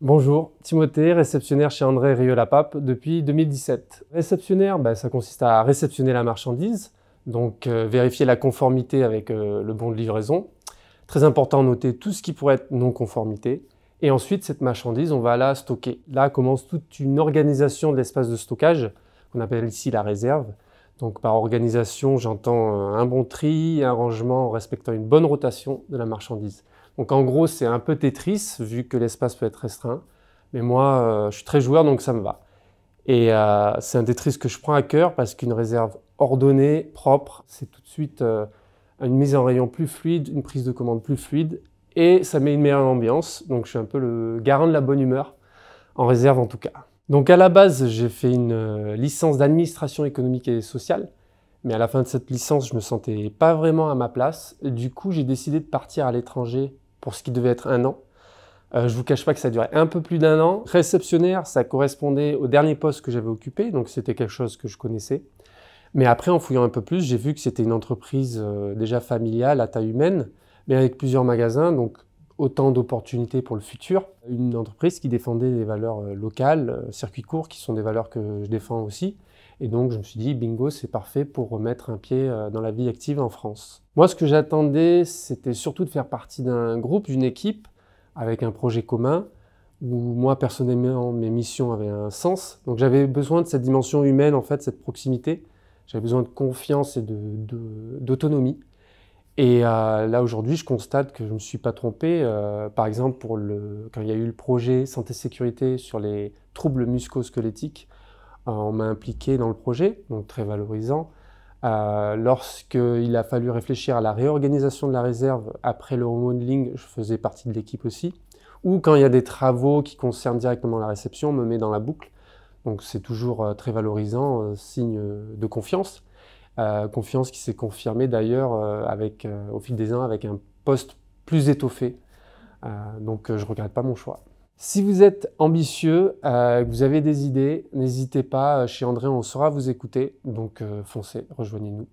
Bonjour, Timothée, réceptionnaire chez André rieu lapape depuis 2017. Réceptionnaire, bah, ça consiste à réceptionner la marchandise, donc euh, vérifier la conformité avec euh, le bon de livraison. Très important, noter tout ce qui pourrait être non-conformité. Et ensuite, cette marchandise, on va la stocker. Là commence toute une organisation de l'espace de stockage, qu'on appelle ici la réserve. Donc par organisation, j'entends euh, un bon tri, un rangement respectant une bonne rotation de la marchandise. Donc en gros, c'est un peu Tetris, vu que l'espace peut être restreint. Mais moi, euh, je suis très joueur, donc ça me va. Et euh, c'est un Tetris que je prends à cœur parce qu'une réserve ordonnée, propre, c'est tout de suite euh, une mise en rayon plus fluide, une prise de commande plus fluide, et ça met une meilleure ambiance. Donc je suis un peu le garant de la bonne humeur, en réserve en tout cas. Donc à la base, j'ai fait une licence d'administration économique et sociale, mais à la fin de cette licence, je me sentais pas vraiment à ma place. Du coup, j'ai décidé de partir à l'étranger pour ce qui devait être un an. Je euh, je vous cache pas que ça durait un peu plus d'un an. Réceptionnaire, ça correspondait au dernier poste que j'avais occupé, donc c'était quelque chose que je connaissais. Mais après, en fouillant un peu plus, j'ai vu que c'était une entreprise euh, déjà familiale, à taille humaine, mais avec plusieurs magasins, donc autant d'opportunités pour le futur. Une entreprise qui défendait des valeurs euh, locales, circuits courts, qui sont des valeurs que je défends aussi, et donc je me suis dit, bingo, c'est parfait pour remettre un pied euh, dans la vie active en France. Moi, ce que j'attendais, c'était surtout de faire partie d'un groupe, d'une équipe, avec un projet commun, où moi, personnellement, mes missions avaient un sens. Donc j'avais besoin de cette dimension humaine, en fait, cette proximité. J'avais besoin de confiance et d'autonomie. et euh, là aujourd'hui, je constate que je ne me suis pas trompé. Euh, par exemple, pour quand il y a eu le projet santé-sécurité sur les troubles musculo-squelettiques, euh, on m'a impliqué dans le projet, donc très valorisant. Euh, Lorsqu'il a fallu réfléchir à la réorganisation de la réserve après le remodeling, je faisais partie de l'équipe aussi. Ou quand il y a des travaux qui concernent directement la réception, on me met dans la boucle. Donc c'est toujours euh, très valorisant, euh, signe de confiance. confiance qui s'est confirmée d'ailleurs avec au fil des ans avec un poste plus étoffé. donc je ne regrette pas mon choix. Si vous êtes ambitieux, euh, que vous avez des idées, n'hésitez pas, euh, chez André, on saura vous écouter. Donc euh, foncez, rejoignez-nous.